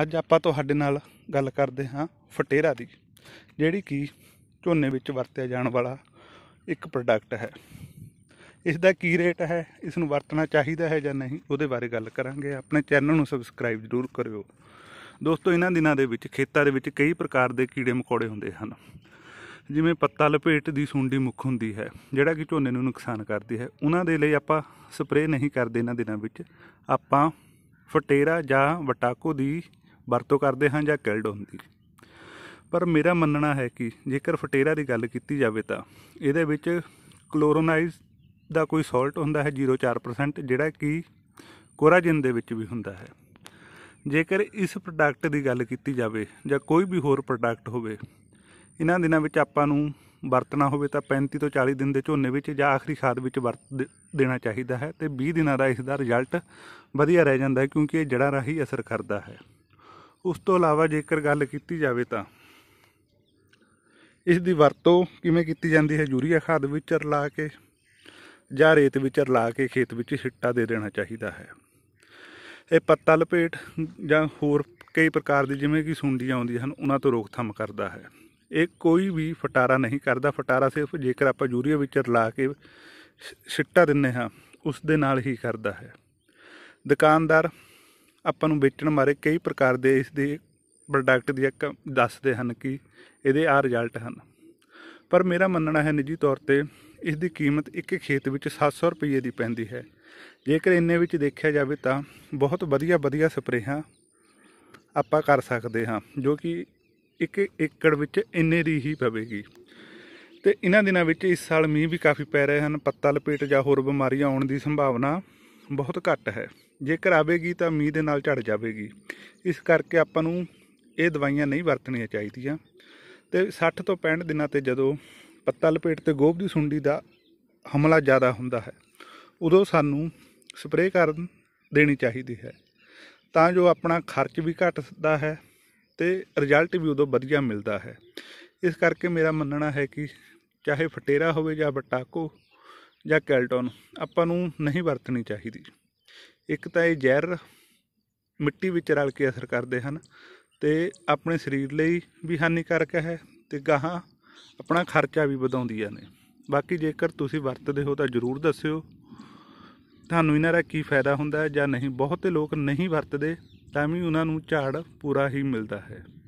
ਅੱਜ ਆਪਾਂ ਤੁਹਾਡੇ ਨਾਲ ਗੱਲ ਕਰਦੇ ਹਾਂ ਫਟੇਰਾ ਦੀ ਜਿਹੜੀ ਕਿ ਝੋਨੇ ਵਿੱਚ ਵਰਤਿਆ ਜਾਣ ਵਾਲਾ ਇੱਕ ਪ੍ਰੋਡਕਟ ਹੈ ਇਸ ਦਾ ਕੀ ਰੇਟ ਹੈ ਇਸ ਨੂੰ ਵਰਤਣਾ ਚਾਹੀਦਾ ਹੈ ਜਾਂ ਨਹੀਂ ਉਹਦੇ ਬਾਰੇ ਗੱਲ ਕਰਾਂਗੇ ਆਪਣੇ ਚੈਨਲ ਨੂੰ ਸਬਸਕ੍ਰਾਈਬ ਜ਼ਰੂਰ ਕਰਿਓ ਦੋਸਤੋ ਇਹਨਾਂ ਦਿਨਾਂ ਦੇ ਵਿੱਚ ਖੇਤਾਂ ਦੇ ਵਿੱਚ ਕਈ ਪ੍ਰਕਾਰ ਦੇ ਕੀੜੇ ਮਕੌੜੇ ਹੁੰਦੇ ਹਨ ਜਿਵੇਂ ਪੱਤਾ ਲਪੇਟ ਦੀ ਸੁੰਡੀ ਮੁੱਖ ਹੁੰਦੀ ਹੈ ਜਿਹੜਾ ਕਿ ਝੋਨੇ ਨੂੰ ਨੁਕਸਾਨ ਕਰਦੀ ਹੈ ਉਹਨਾਂ ਦੇ ਲਈ ਆਪਾਂ ਸਪਰੇਅ ਨਹੀਂ ਕਰਦੇ ਇਹਨਾਂ ਦਿਨਾਂ ਵਿੱਚ ਆਪਾਂ ਫਟੇਰਾ ਜਾਂ ਵਟਾਕੋ ਦੀ ਵਰਤੋਂ ਕਰਦੇ ਹਾਂ ਜਾਂ ਕਿਲਡ ਹੁੰਦੀ ਪਰ ਮੇਰਾ ਮੰਨਣਾ ਹੈ ਕਿ ਜੇਕਰ ਫਟੇਰਾ ਦੀ ਗੱਲ ਕੀਤੀ ਜਾਵੇ ਤਾਂ ਇਹਦੇ ਵਿੱਚ ਕਲੋਰੋਨਾਈਜ਼ ਦਾ ਕੋਈ ਸਾਲਟ ਹੁੰਦਾ ਹੈ 0.4% ਜਿਹੜਾ ਕਿ ਕੋਰਾਜਿਨ ਦੇ ਵਿੱਚ ਵੀ ਹੁੰਦਾ ਹੈ ਜੇਕਰ ਇਸ ਪ੍ਰੋਡਕਟ ਦੀ ਗੱਲ ਕੀਤੀ ਜਾਵੇ ਜਾਂ ਕੋਈ ਵੀ ਹੋਰ ਪ੍ਰੋਡਕਟ ਹੋਵੇ ਇਹਨਾਂ ਦਿਨਾਂ ਵਿੱਚ ਆਪਾਂ ਨੂੰ ਵਰਤਣਾ ਹੋਵੇ ਤਾਂ 35 ਤੋਂ 40 ਦਿਨ ਦੇ ਝੋਨੇ ਵਿੱਚ ਜਾਂ ਆਖਰੀ ਖਾਦ ਵਿੱਚ ਵਰਤ ਦੇਣਾ ਚਾਹੀਦਾ ਹੈ ਤੇ 20 ਦਿਨਾਂ ਦਾ ਇਸ ਦਾ ਰਿਜ਼ਲਟ ਵਧੀਆ ਰਹਿ ਜਾਂਦਾ ਹੈ ਕਿਉਂਕਿ ਇਹ ਜੜਾ ਰਾਹੀ ਅਸਰ ਕਰਦਾ ਹੈ ਉਸ ਤੋਂ ਇਲਾਵਾ ਜੇਕਰ ਗੱਲ ਕੀਤੀ ਜਾਵੇ ਤਾਂ ਇਸ ਦੀ ਵਰਤੋਂ ਕਿਵੇਂ ਕੀਤੀ ਜਾਂਦੀ ਹੈ ਯੂਰੀਆ ਖਾਦ ਵਿੱਚ ਰਲਾ ਕੇ ਜਾਂ ਰੇਤ ਵਿੱਚ ਰਲਾ ਕੇ ਖੇਤ ਵਿੱਚ ਛਿੱਟਾ ਦੇ ਦੇਣਾ ਚਾਹੀਦਾ ਹੈ ਇਹ ਪੱਤਾ ਲਪੇਟ ਜਾਂ ਹੋਰ ਕਈ ਪ੍ਰਕਾਰ ਦੀ ਜਿਵੇਂ ਕਿ ਸੁੰਡੀਆਂ ਆਉਂਦੀਆਂ ਹਨ ਉਹਨਾਂ ਤੋਂ ਰੋਕਥਾਮ ਕਰਦਾ ਹੈ ਇਹ ਕੋਈ ਵੀ ਫਟਾਰਾ ਨਹੀਂ ਕਰਦਾ ਫਟਾਰਾ ਸਿਰਫ ਜੇਕਰ ਆਪਾਂ ਯੂਰੀਆ ਵਿੱਚ ਰਲਾ ਕੇ ਛਿੱਟਾ ਦਿੰਨੇ ਹਾਂ ਉਸ ਦੇ ਨਾਲ ਹੀ ਕਰਦਾ ਹੈ ਦੁਕਾਨਦਾਰ ਆਪਾਂ ਨੂੰ ਵੇਚਣ ਬਾਰੇ ਕਈ ਪ੍ਰਕਾਰ ਦੇ ਇਸ ਦੇ ਪ੍ਰੋਡਕਟ ਦੀ ਇੱਕ ਦੱਸਦੇ ਹਨ ਕਿ ਇਹਦੇ ਆ ਰਿਜ਼ਲਟ ਹਨ ਪਰ ਮੇਰਾ ਮੰਨਣਾ ਹੈ ਨਿੱਜੀ ਤੌਰ ਤੇ ਇਸ ਦੀ ਕੀਮਤ ਇੱਕ ਖੇਤ ਵਿੱਚ 700 ਰੁਪਏ ਦੀ ਪੈਂਦੀ ਹੈ ਜੇਕਰ ਇੰਨੇ ਵਿੱਚ ਦੇਖਿਆ ਜਾਵੇ ਤਾਂ ਬਹੁਤ ਵਧੀਆ ਵਧੀਆ ਸਪਰੇਹਾਂ ਆਪਾਂ ਕਰ ਸਕਦੇ ਹਾਂ ਜੋ ਕਿ ਇੱਕ ਏਕੜ ਵਿੱਚ ਇੰਨੇ ਦੀ ਹੀ ਪਵੇਗੀ ਤੇ ਇਹਨਾਂ ਦਿਨਾਂ ਵਿੱਚ ਇਸ ਸਾਲ ਮੀਂਹ ਵੀ ਕਾਫੀ ਪੈ ਰਹੇ ਹਨ ਪੱਤਾ ਲਪੇਟ ਜਾਂ ਹੋਰ ਬਿਮਾਰੀਆਂ ਆਉਣ ਦੀ ਸੰਭਾਵਨਾ ਬਹੁਤ ਘੱਟ ਹੈ ਜੇਕਰ ਆਵੇਗੀ ਤਾਂ ਮੀਂਹ ਦੇ ਨਾਲ ਝੜ ਜਾਵੇਗੀ ਇਸ ਕਰਕੇ ਆਪਾਂ ਨੂੰ ਇਹ ਦਵਾਈਆਂ ਨਹੀਂ ਵਰਤਣੀਆਂ ਚਾਹੀਦੀਆਂ ਤੇ 60 ਤੋਂ 65 ਦਿਨਾਂ ਤੇ ਜਦੋਂ ਪੱਤਾ ਲਪੇਟ ਤੇ ਗੋਭ ਦੀ ਸੁੰਡੀ ਦਾ ਹਮਲਾ ਜ਼ਿਆਦਾ ਹੁੰਦਾ ਹੈ ਉਦੋਂ ਸਾਨੂੰ ਸਪਰੇਅ ਕਰਨ ਦੇਣੀ ਚਾਹੀਦੀ ਹੈ ਤਾਂ ਜੋ ਆਪਣਾ ਖਰਚ ਵੀ ਘਟਦਾ ਹੈ ਤੇ ਰਿਜ਼ਲਟ ਵੀ ਉਦੋਂ ਵਧੀਆ ਮਿਲਦਾ ਹੈ ਇਸ ਕਰਕੇ ਮੇਰਾ ਮੰਨਣਾ ਹੈ ਕਿ ਚਾਹੇ ਫਟੇਰਾ ਹੋਵੇ ਜਾਂ ਬਟਾਕੋ ਜਾਂ ਕੈਲਟਨ ਆਪਾਂ ਨੂੰ ਨਹੀਂ ਵਰਤਣੀ ਚਾਹੀਦੀ ਇੱਕ ਤਾਂ ਇਹ ਜ਼ਹਿਰ ਮਿੱਟੀ ਵਿੱਚ ਰਲ ਕੇ ਅਸਰ ਕਰਦੇ ਹਨ ਤੇ ਆਪਣੇ ਸਰੀਰ ਲਈ ਵੀ ਹਾਨੀਕਾਰਕ ਹੈ ਤੇ ਗਾਹਾਂ ਆਪਣਾ ਖਰਚਾ ਵੀ ਵਧਾਉਂਦੀਆਂ ਨੇ ਬਾਕੀ ਜੇਕਰ ਤੁਸੀਂ ਵਰਤਦੇ ਹੋ ਤਾਂ ਜਰੂਰ ਦੱਸਿਓ ਤੁਹਾਨੂੰ ਇਹਨਾਂ ਦਾ ਕੀ ਫਾਇਦਾ ਹੁੰਦਾ ਹੈ ਜਾਂ ਨਹੀਂ ਬਹੁਤੇ ਲੋਕ ਨਹੀਂ ਵਰਤਦੇ ਤਾਂ ਵੀ ਉਹਨਾਂ ਨੂੰ ਝਾੜ ਪੂਰਾ ਹੀ ਮਿਲਦਾ ਹੈ